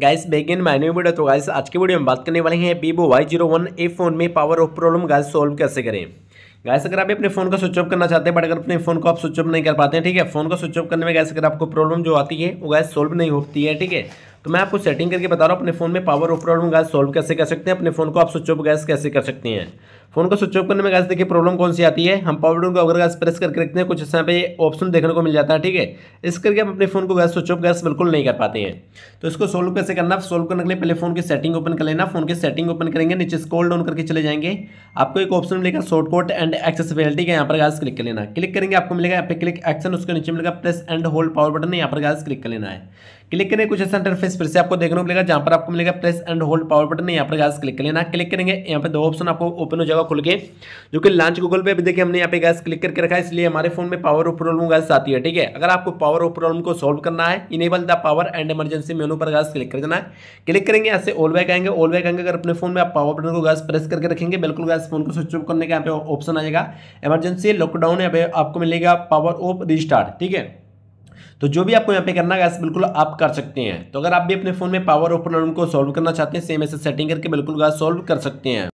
guys begin video तो guys आज के वीडियो में बात करने वाले हैं Vivo Y zero one A phone में power off problem guys solve कैसे करें गैस अगर आप अपने फोन का स्विच ऑफ करना चाहते हैं बट अगर अपने फोन को आप स्विच ऑफ नहीं कर पाते हैं ठीक है फोन को स्विच ऑफ करने में गैस अगर आपको प्रॉब्लम जो आती है वो गैस सॉल्व नहीं होती है ठीक है तो मैं आपको सेटिंग करके बता रहा हूँ अपने फोन में power off problem guys solve कैसे कर सकते हैं अपने फोन को आप स्विच ऑफ गैस कैसे कर सकते हैं फोन को स्विच ऑफ करने में गैस देखिए प्रॉब्लम कौन सी आती है हम पावर बटन को अगर गैस प्रेस करके रखते हैं कुछ समय पे ऑप्शन देखने को मिल जाता है ठीक है इस करके हम अपने फोन को गैस स्विच ऑफ गैस बिल्कुल नहीं कर पाते हैं तो इसको सोल्व कैसे करना सोल्व करने के लिए पहले फोन की सेटिंग ओपन कर लेना फोन की सेटिंग ओपन करेंगे नीचे स्कोल डाउन करके चले जाएंगे आपको एक ऑप्शन मिलेगा शॉर्टकट एंड एक्सेसिबिलिटी का यहाँ पर गैस क्लिक कर लेना क्लिक करेंगे आपको मिलेगा यहाँ पे क्लिक एक्शन उसके नीचे मिलेगा press and hold power button यहाँ पर गैस क्लिक कर लेना है क्लिक करेंगे कुछ ऐसा इंटरफेस फिर से आपको देखने को मिलेगा जहाँ पर आपको मिलेगा press and hold power button यहाँ पर गैस क्लिक कर लेना क्लिक करेंगे यहाँ पर दो ऑप्शन आपको ओपन हो जाएगा होगा खुल के जो कि लॉन्च गूगल पे भी देखिए हमने यहाँ पे गैस क्लिक करके रखा है इसलिए हमारे फोन में पावर ऑफ प्रॉब्लम गैस आती है ठीक है अगर आपको पावर ऑफ प्रॉब्लम को सॉल्व करना है enable the power and emergency menu पर गैस क्लिक कर देना है क्लिक करेंगे ऐसे ऑल बैक आएंगे ऑल बैक आएंगे अगर अपने फोन में आप पावर बटन को गैस प्रेस करके रखेंगे बिल्कुल गैस फोन को स्विच ऑफ करने का यहाँ पे ऑप्शन आएगा जाएगा इमरजेंसी लॉकडाउन यहाँ पे आपको मिलेगा पावर ऑफ रिस्टार्ट ठीक है तो जो भी आपको यहाँ पे करना गैस बिल्कुल आप कर सकते हैं तो अगर आप भी अपने फोन में पावर ऑफ प्रॉब्लम को सॉल्व करना चाहते हैं सेम ऐसे सेटिंग करके बिल्कुल गैस सॉल्व कर सकते हैं